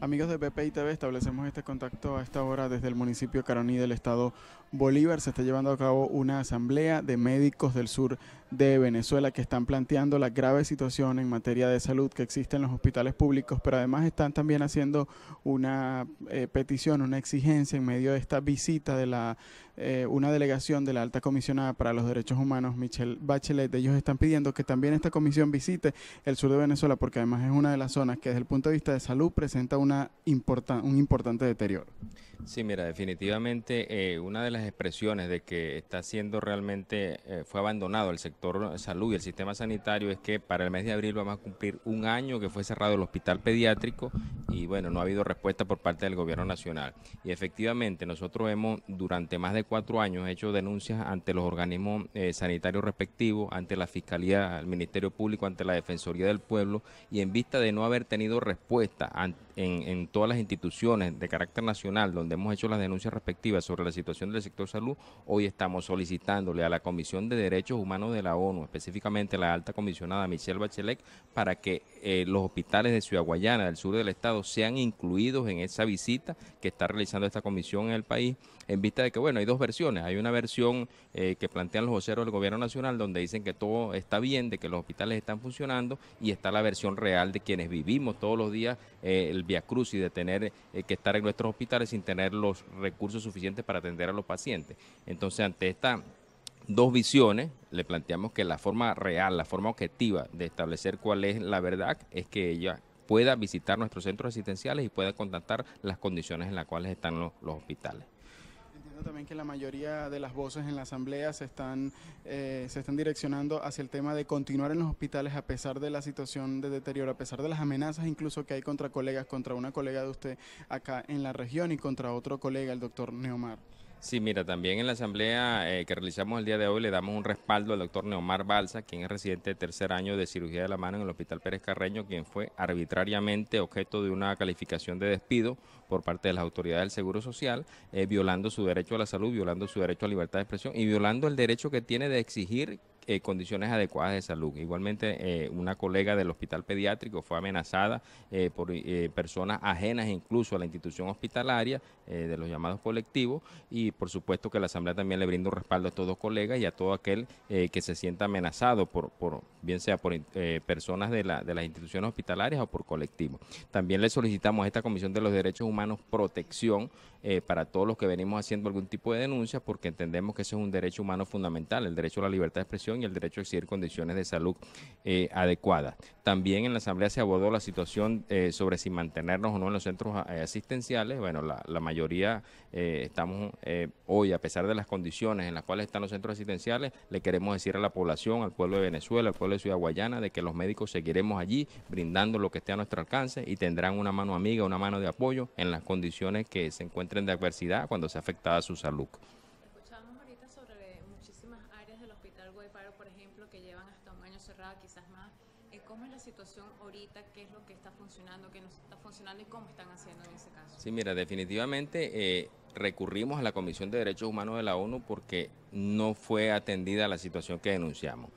Amigos de y TV, establecemos este contacto a esta hora desde el municipio Caroní del estado Bolívar. Se está llevando a cabo una asamblea de médicos del sur de Venezuela que están planteando la grave situación en materia de salud que existe en los hospitales públicos, pero además están también haciendo una eh, petición, una exigencia en medio de esta visita de la eh, una delegación de la alta comisionada para los derechos humanos, Michelle Bachelet. Ellos están pidiendo que también esta comisión visite el sur de Venezuela porque además es una de las zonas que desde el punto de vista de salud presenta una un importante deterioro. Sí, mira, definitivamente eh, una de las expresiones de que está siendo realmente, fue abandonado el sector sector salud y el sistema sanitario es que para el mes de abril vamos a cumplir un año que fue cerrado el hospital pediátrico y bueno, no ha habido respuesta por parte del gobierno nacional. Y efectivamente nosotros hemos durante más de cuatro años hecho denuncias ante los organismos eh, sanitarios respectivos, ante la Fiscalía, el Ministerio Público, ante la Defensoría del Pueblo y en vista de no haber tenido respuesta ante en, todas las instituciones de carácter nacional donde hemos hecho las denuncias respectivas sobre la situación del sector salud, hoy estamos solicitándole a la Comisión de Derechos Humanos de la ONU, específicamente la alta comisionada Michelle Bachelet, para que eh, los hospitales de Ciudad Guayana, del sur del estado, sean incluidos en esa visita que está realizando esta comisión en el país, en vista de que, bueno, hay dos versiones. Hay una versión eh, que plantean los voceros del gobierno nacional donde dicen que todo está bien, de que los hospitales están funcionando, y está la versión real de quienes vivimos todos los días eh, el Via Cruz y de tener eh, que estar en nuestros hospitales sin tener los recursos suficientes para atender a los pacientes. Entonces, ante estas dos visiones, le planteamos que la forma real, la forma objetiva de establecer cuál es la verdad es que ella pueda visitar nuestros centros asistenciales y pueda contactar las condiciones en las cuales están los hospitales también que la mayoría de las voces en la Asamblea se están, eh, se están direccionando hacia el tema de continuar en los hospitales a pesar de la situación de deterioro, a pesar de las amenazas incluso que hay contra colegas, contra una colega de usted acá en la región y contra otro colega, el doctor Neomar. Sí, mira, también en la asamblea eh, que realizamos el día de hoy le damos un respaldo al doctor Neomar Balsa, quien es residente de tercer año de cirugía de la mano en el Hospital Pérez Carreño, quien fue arbitrariamente objeto de una calificación de despido por parte de las autoridades del Seguro Social, eh, violando su derecho a la salud, violando su derecho a libertad de expresión y violando el derecho que tiene de exigir eh, condiciones adecuadas de salud. Igualmente, eh, una colega del hospital pediátrico fue amenazada eh, por personas ajenas incluso a la institución hospitalaria de los llamados colectivos y por supuesto que la Asamblea también le brinda un respaldo a todos dos colegas y a todo aquel que se sienta amenazado por, por bien sea por personas de, la, de las instituciones hospitalarias o por colectivos. También le solicitamos a esta Comisión de los Derechos Humanos protección para todos los que venimos haciendo algún tipo de denuncia porque entendemos que ese es un derecho humano fundamental, el derecho a la libertad de expresión y el derecho a exigir condiciones de salud eh, adecuadas. También en la Asamblea se abordó la situación eh, sobre si mantenernos o no en los centros eh, asistenciales. Bueno, la, mayoría estamos hoy, a pesar de las condiciones en las cuales están los centros asistenciales, le queremos decir a la población, al pueblo de Venezuela, al pueblo de Ciudad Guayana, de que los médicos seguiremos allí brindando lo que esté a nuestro alcance y tendrán una mano amiga, una mano de apoyo en las condiciones que se encuentren de adversidad cuando se afectada su salud. cómo es la situación ahorita, qué es lo que está funcionando, qué no está funcionando y cómo están haciendo en ese caso. Sí, mira, definitivamente eh, recurrimos a la Comisión de Derechos Humanos de la ONU porque no fue atendida la situación que denunciamos.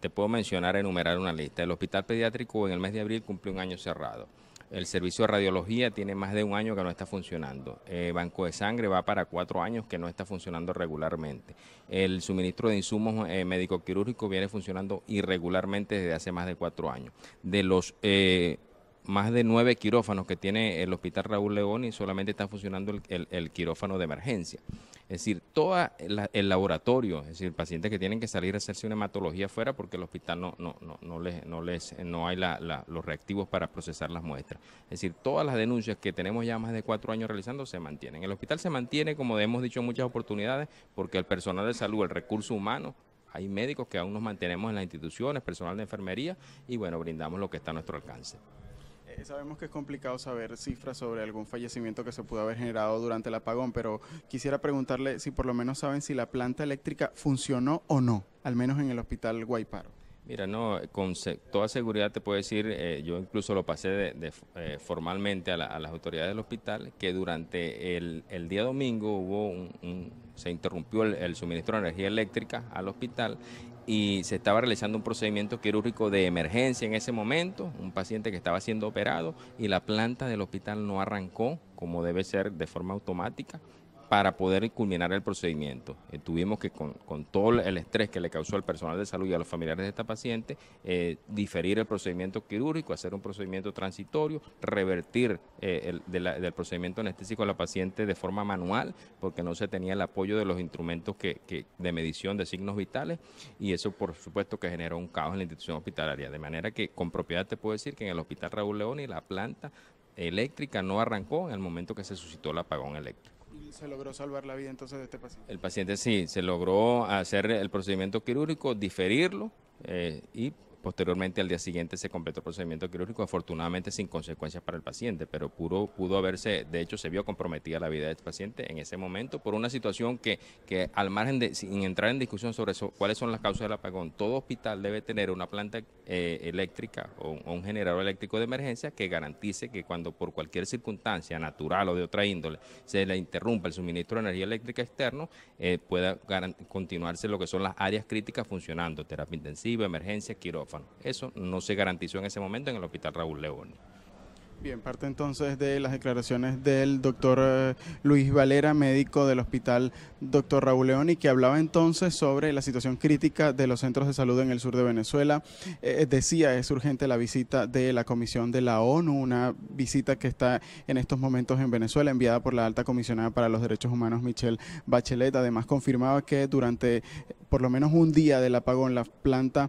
Te puedo mencionar, enumerar una lista. El Hospital Pediátrico en el mes de abril cumplió un año cerrado. El servicio de radiología tiene más de un año que no está funcionando. Eh, banco de sangre va para cuatro años que no está funcionando regularmente. El suministro de insumos eh, médico quirúrgico viene funcionando irregularmente desde hace más de cuatro años. De los eh, más de nueve quirófanos que tiene el Hospital Raúl León solamente está funcionando el quirófano de emergencia. Es decir, todo el laboratorio, es decir, pacientes que tienen que salir a hacerse una hematología fuera porque el hospital no, no, les, no hay los reactivos para procesar las muestras. Es decir, todas las denuncias que tenemos ya más de cuatro años realizando se mantienen. El hospital se mantiene, como hemos dicho en muchas oportunidades, porque el personal de salud, el recurso humano, hay médicos que aún nos mantenemos en las instituciones, personal de enfermería y bueno, brindamos lo que está a nuestro alcance. Eh, sabemos que es complicado saber cifras sobre algún fallecimiento que se pudo haber generado durante el apagón, pero quisiera preguntarle si por lo menos saben si la planta eléctrica funcionó o no, al menos en el hospital Guayparo. Mira, no, con toda seguridad te puedo decir, eh, yo incluso lo pasé eh, formalmente a, las autoridades del hospital, que durante el, día domingo hubo se interrumpió el, suministro de energía eléctrica al hospital y se estaba realizando un procedimiento quirúrgico de emergencia en ese momento, un paciente que estaba siendo operado y la planta del hospital no arrancó como debe ser de forma automática para poder culminar el procedimiento. Eh, tuvimos que, con, todo el estrés que le causó al personal de salud y a los familiares de esta paciente, eh, diferir el procedimiento quirúrgico, hacer un procedimiento transitorio, revertir eh, el, del procedimiento anestésico a la paciente de forma manual, porque no se tenía el apoyo de los instrumentos que, de medición de signos vitales, y eso por supuesto que generó un caos en la institución hospitalaria. De manera que con propiedad te puedo decir que en el Hospital Raúl León la planta eléctrica no arrancó en el momento que se suscitó el apagón eléctrico se logró salvar la vida entonces de este paciente. El paciente sí, se logró hacer el procedimiento quirúrgico, diferirlo eh, y Posteriormente, al día siguiente se completó el procedimiento quirúrgico, afortunadamente sin consecuencias para el paciente, pero pudo, haberse, de hecho, se vio comprometida la vida del este paciente en ese momento por una situación que, que al margen de, sin entrar en discusión sobre cuáles son las causas del apagón, todo hospital debe tener una planta eh, eléctrica o, un generador eléctrico de emergencia que garantice que cuando por cualquier circunstancia natural o de otra índole se le interrumpa el suministro de energía eléctrica externo, eh, pueda continuarse lo que son las áreas críticas funcionando, terapia intensiva, emergencia, quirófano. Eso no se garantizó en ese momento en el Hospital Raúl León. Bien, parte entonces de las declaraciones del doctor eh, Luis Valera, médico del hospital Doctor Raúl León, que hablaba entonces sobre la situación crítica de los centros de salud en el sur de Venezuela. Eh, eh, decía, es urgente la visita de la Comisión de la ONU, una visita que está en estos momentos en Venezuela, enviada por la alta comisionada para los derechos humanos, Michelle Bachelet. Además, confirmaba que durante por lo menos un día del apagón, la planta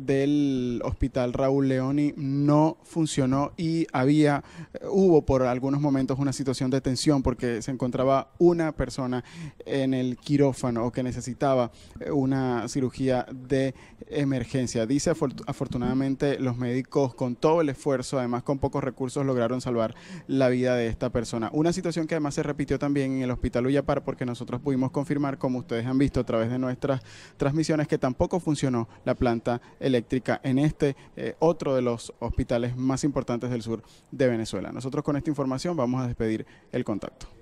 del Hospital Raúl Leoni no funcionó y había, eh, hubo por algunos momentos una situación de tensión porque se encontraba una persona en el quirófano o que necesitaba eh, una cirugía de emergencia. Dice afortunadamente los médicos con todo el esfuerzo, además con pocos recursos, lograron salvar la vida de esta persona. Una situación que además se repitió también en el Hospital Ullapar porque nosotros pudimos confirmar, como ustedes han visto a través de nuestras transmisiones, que tampoco funcionó la planta eléctrica en este eh, otro de los hospitales más importantes del sur de Venezuela. Nosotros con esta información vamos a despedir el contacto.